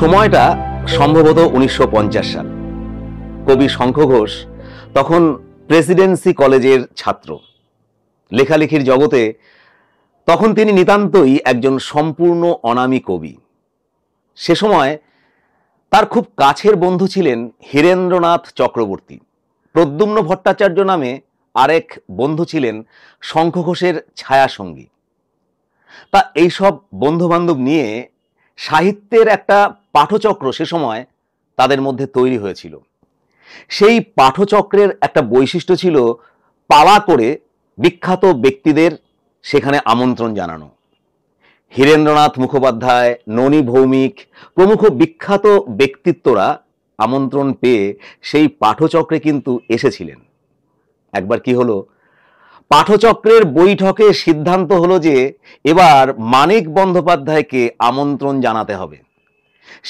সময়টা সম্ভবত উনিশশো সাল কবি শঙ্খ ঘোষ তখন প্রেসিডেন্সি কলেজের ছাত্র লেখালেখির জগতে তখন তিনি নিতান্তই একজন সম্পূর্ণ অনামী কবি সে সময় তার খুব কাছের বন্ধু ছিলেন হীরেন্দ্রনাথ চক্রবর্তী প্রদ্যুম্ন ভট্টাচার্য নামে আরেক বন্ধু ছিলেন শঙ্খ ঘোষের ছায়াসঙ্গী তা এইসব বন্ধুবান্ধব নিয়ে সাহিত্যের একটা পাঠচক্র সে সময় তাদের মধ্যে তৈরি হয়েছিল সেই পাঠচক্রের একটা বৈশিষ্ট্য ছিল পালা করে বিখ্যাত ব্যক্তিদের সেখানে আমন্ত্রণ জানানো হীরেন্দ্রনাথ মুখোপাধ্যায় ননী ভৌমিক প্রমুখ বিখ্যাত ব্যক্তিত্বরা আমন্ত্রণ পেয়ে সেই পাঠচক্রে কিন্তু এসেছিলেন একবার কি হলো পাঠচক্রের বৈঠকে সিদ্ধান্ত হলো যে এবার মানিক বন্দ্যোপাধ্যায়কে আমন্ত্রণ জানাতে হবে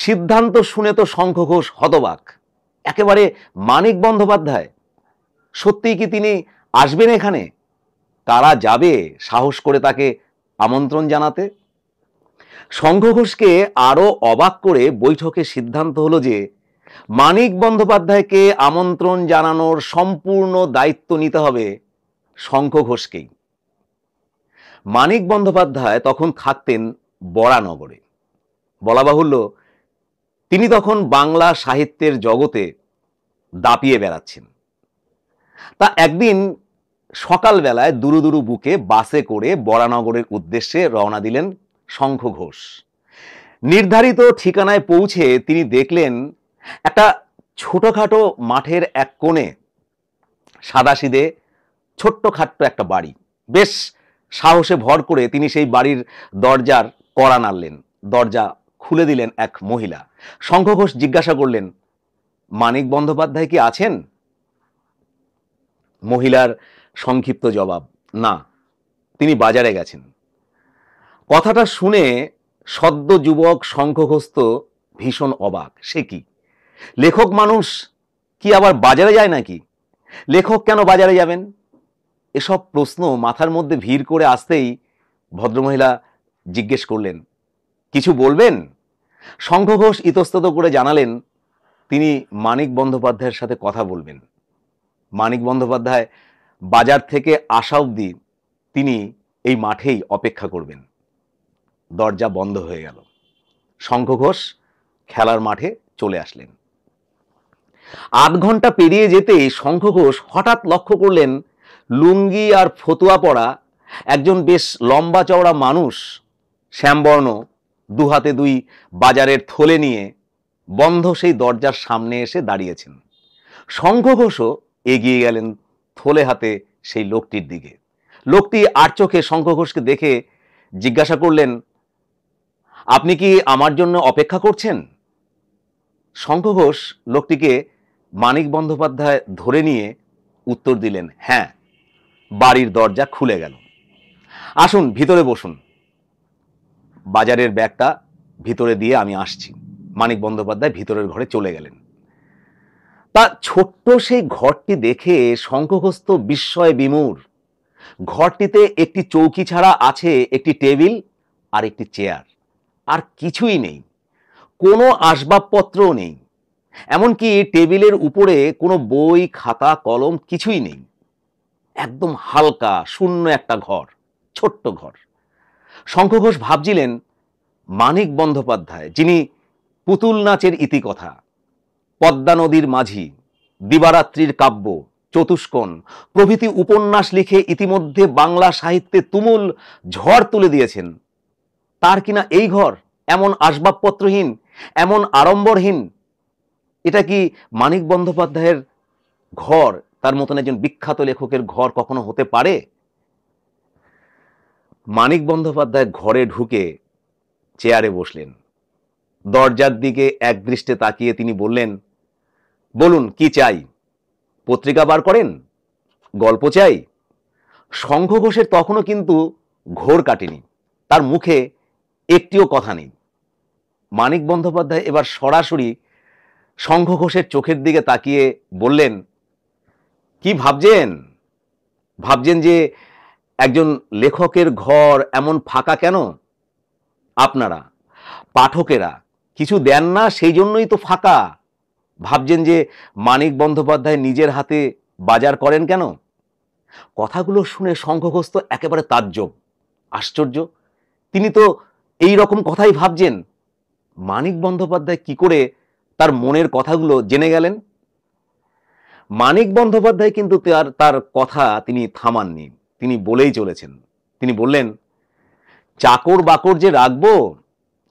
সিদ্ধান্ত শুনে তো শঙ্খ ঘোষ হতবাক একেবারে মানিক বন্দ্যোপাধ্যায় সত্যিই কি তিনি আসবেন এখানে কারা যাবে সাহস করে তাকে আমন্ত্রণ জানাতে শঙ্খ ঘোষকে আরও অবাক করে বৈঠকে সিদ্ধান্ত হলো যে মানিক বন্দ্যোপাধ্যায়কে আমন্ত্রণ জানানোর সম্পূর্ণ দায়িত্ব নিতে হবে শঙ্খ ঘোষকেই মানিক বন্দ্যোপাধ্যায় তখন থাকতেন বরানগরে বলা বাহুল্য তিনি তখন বাংলা সাহিত্যের জগতে দাপিয়ে বেড়াচ্ছেন তা একদিন সকালবেলায় দুরুদুরু বুকে বাসে করে বরানগরের উদ্দেশ্যে রওনা দিলেন শঙ্খ ঘোষ নির্ধারিত ঠিকানায় পৌঁছে তিনি দেখলেন একটা ছোটোখাটো মাঠের এক কোণে সাদাসিদে ছোট্ট খাট্ট একটা বাড়ি বেশ সাহসে ভর করে তিনি সেই বাড়ির দরজার কড়া নাড়লেন দরজা খুলে দিলেন এক মহিলা শঙ্খ ঘোষ জিজ্ঞাসা করলেন মানিক বন্দ্যোপাধ্যায় কি আছেন মহিলার সংক্ষিপ্ত জবাব না তিনি বাজারে গেছেন কথাটা শুনে সদ্য যুবক শঙ্খঘোষ ভীষণ অবাক সে কি লেখক মানুষ কি আবার বাজারে যায় নাকি লেখক কেন বাজারে যাবেন এসব প্রশ্ন মাথার মধ্যে ভিড় করে আসতেই ভদ্রমহিলা জিজ্ঞেস করলেন কিছু বলবেন শঙ্খ ঘোষ ইতস্তত করে জানালেন তিনি মানিক বন্দ্যোপাধ্যায়ের সাথে কথা বলবেন মানিক বন্দ্যোপাধ্যায় বাজার থেকে আসা অবধি তিনি এই মাঠেই অপেক্ষা করবেন দরজা বন্ধ হয়ে গেল শঙ্খ ঘোষ খেলার মাঠে চলে আসলেন আধ ঘন্টা পেরিয়ে যেতে শঙ্খ ঘোষ হঠাৎ লক্ষ্য করলেন লুঙ্গি আর ফতুয়া পরা একজন বেশ লম্বা চওড়া মানুষ শ্যামবর্ণ দু হাতে দুই বাজারের থলে নিয়ে বন্ধ সেই দরজার সামনে এসে দাঁড়িয়েছেন শঙ্খ ঘোষও এগিয়ে গেলেন থলে হাতে সেই লোকটির দিকে লোকটি আর চোখে শঙ্খ ঘোষকে দেখে জিজ্ঞাসা করলেন আপনি কি আমার জন্য অপেক্ষা করছেন শঙ্খ ঘোষ লোকটিকে মানিক বন্দ্যোপাধ্যায় ধরে নিয়ে উত্তর দিলেন হ্যাঁ বাড়ির দরজা খুলে গেল আসুন ভিতরে বসুন বাজারের ব্যাগটা ভিতরে দিয়ে আমি আসছি মানিক বন্দ্যোপাধ্যায় ভিতরের ঘরে চলে গেলেন তা ছোট্ট সেই ঘরটি দেখে শঙ্খগ্রস্ত বিস্ময় বিমূর ঘরটিতে একটি চৌকি ছাড়া আছে একটি টেবিল আর একটি চেয়ার আর কিছুই নেই কোনো আসবাবপত্রও নেই এমনকি টেবিলের উপরে কোনো বই খাতা কলম কিছুই নেই একদম হালকা শূন্য একটা ঘর ছোট্ট ঘর শঙ্খ ঘোষ ভাবছিলেন মানিক বন্দ্যোপাধ্যায় যিনি পুতুল নাচের ইতিকথা পদ্মা নদীর মাঝি দিবারাত্রির কাব্য চতুষ্কোণ প্রভৃতি উপন্যাস লিখে ইতিমধ্যে বাংলা সাহিত্যে তুমুল ঝড় তুলে দিয়েছেন তার কিনা এই ঘর এমন আসবাবপত্রহীন এমন আড়ম্বরহীন এটা কি মানিক বন্দ্যোপাধ্যায়ের ঘর তার মতন একজন বিখ্যাত লেখকের ঘর কখনো হতে পারে মানিক বন্দ্যোপাধ্যায় ঘরে ঢুকে চেয়ারে বসলেন দরজার দিকে একদৃষ্টে তাকিয়ে তিনি বললেন বলুন কি চাই পত্রিকা বার করেন গল্প চাই শঙ্খ ঘোষের তখনও কিন্তু ঘোর কাটেনি তার মুখে একটিও কথা নেই মানিক বন্দ্যোপাধ্যায় এবার সরাসরি শঙ্খ ঘোষের চোখের দিকে তাকিয়ে বললেন কি ভাবছেন ভাবছেন যে একজন লেখকের ঘর এমন ফাঁকা কেন আপনারা পাঠকেরা কিছু দেন না সেই জন্যই তো ফাঁকা ভাবছেন যে মানিক বন্দ্যোপাধ্যায় নিজের হাতে বাজার করেন কেন কথাগুলো শুনে শঙ্খঘোস্ত একেবারে তাজ্জব আশ্চর্য তিনি তো এই রকম কথাই ভাবছেন মানিক বন্দ্যোপাধ্যায় কি করে তার মনের কথাগুলো জেনে গেলেন মানিক বন্দ্যোপাধ্যায় কিন্তু তার তার কথা তিনি থামাননি তিনি বলেই চলেছেন তিনি বললেন চাকর বাকর যে রাখবো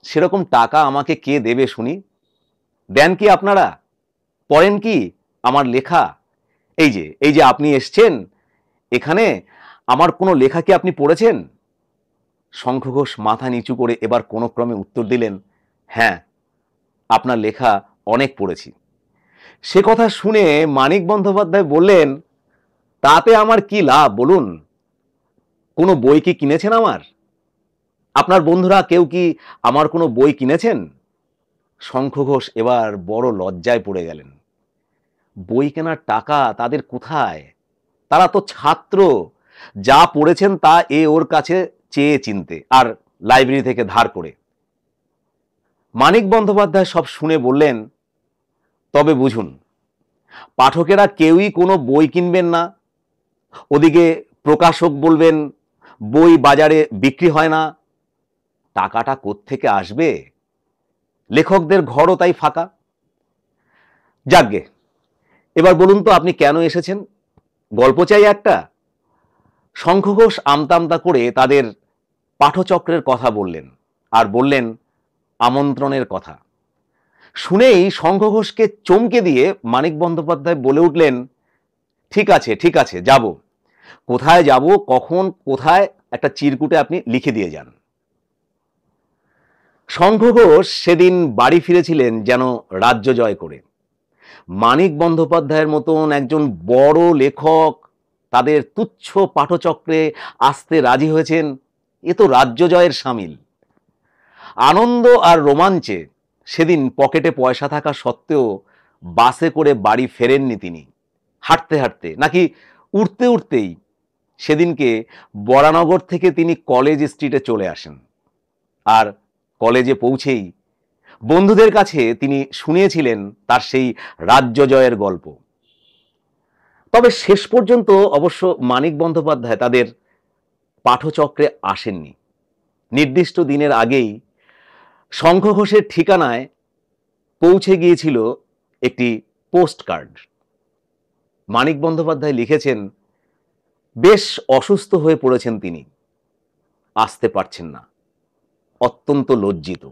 সেরকম টাকা আমাকে কে দেবে শুনি দেন কি আপনারা পড়েন কি আমার লেখা এই যে এই যে আপনি এসছেন এখানে আমার কোনো লেখা কি আপনি পড়েছেন শঙ্খ ঘোষ মাথা নিচু করে এবার কোনো ক্রমে উত্তর দিলেন হ্যাঁ আপনার লেখা অনেক পড়েছি সে কথা শুনে মানিক বন্দ্যোপাধ্যায় বললেন তাতে আমার কি লাভ বলুন কোনো বই কি কিনেছেন আমার আপনার বন্ধুরা কেউ কি আমার কোনো বই কিনেছেন শঙ্খ ঘোষ এবার বড় লজ্জায় পড়ে গেলেন বই কেনার টাকা তাদের কোথায় তারা তো ছাত্র যা পড়েছেন তা এ ওর কাছে চেয়ে চিনতে আর লাইব্রেরি থেকে ধার করে মানিক বন্দ্যোপাধ্যায় সব শুনে বললেন তবে বুঝুন পাঠকেরা কেউই কোনো বই কিনবেন না ওদিকে প্রকাশক বলবেন বই বাজারে বিক্রি হয় না টাকাটা থেকে আসবে লেখকদের ঘরও তাই ফাঁকা যাকগে এবার বলুন তো আপনি কেন এসেছেন গল্প চাই একটা শঙ্খ ঘোষ আমতামতা করে তাদের পাঠচক্রের কথা বললেন আর বললেন আমন্ত্রণের কথা শুনেই শঙ্খ ঘোষকে চমকে দিয়ে মানিক বন্দ্যোপাধ্যায় বলে উঠলেন ঠিক আছে ঠিক আছে যাব কোথায় যাব কখন কোথায় একটা চিরকুটে আপনি লিখে দিয়ে যান শঙ্খ ঘোষ সেদিন বাড়ি ফিরেছিলেন যেন রাজ্য জয় করে মানিক বন্দ্যোপাধ্যায়ের মতন একজন বড় লেখক তাদের তুচ্ছ পাঠচক্রে আসতে রাজি হয়েছেন এ তো রাজ্য জয়ের সামিল আনন্দ আর রোমাঞ্চে সেদিন পকেটে পয়সা থাকা সত্ত্বেও বাসে করে বাড়ি ফেরেননি তিনি হাঁটতে হাঁটতে নাকি উঠতে উঠতেই সেদিনকে বরানগর থেকে তিনি কলেজ স্ট্রিটে চলে আসেন আর কলেজে পৌঁছেই বন্ধুদের কাছে তিনি শুনিয়েছিলেন তার সেই রাজ্য জয়ের গল্প তবে শেষ পর্যন্ত অবশ্য মানিক বন্দ্যোপাধ্যায় তাদের পাঠচক্রে আসেননি নির্দিষ্ট দিনের আগেই শঙ্খ ঘোষের ঠিকানায় পৌঁছে গিয়েছিল একটি পোস্ট কার্ড মানিক বন্দ্যোপাধ্যায় লিখেছেন বেশ অসুস্থ হয়ে পড়েছেন তিনি আসতে পারছেন না অত্যন্ত লজ্জিত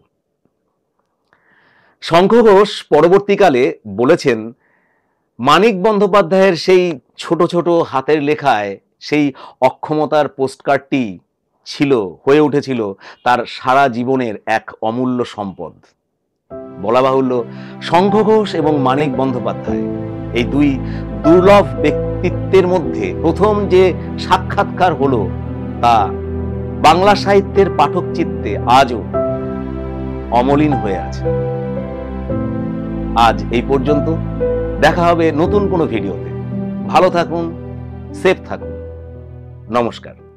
শঙ্খ ঘোষ পরবর্তীকালে বলেছেন মানিক বন্দ্যোপাধ্যায়ের সেই ছোট ছোট হাতের লেখায় সেই অক্ষমতার পোস্টকার্ডটি ছিল হয়ে উঠেছিল তার সারা জীবনের এক অমূল্য সম্পদ বলা বাহুল্য শঙ্খ ঘোষ এবং মানিক বন্দ্যোপাধ্যায় এই দুই দুর্লভ ব্যক্তিত্বের মধ্যে প্রথম যে সাক্ষাৎকার হলো তা বাংলা সাহিত্যের পাঠক চিত্তে আজও অমলিন হয়ে আছে আজ এই পর্যন্ত দেখা হবে নতুন কোনো ভিডিওতে ভালো থাকুন সেফ থাকুন নমস্কার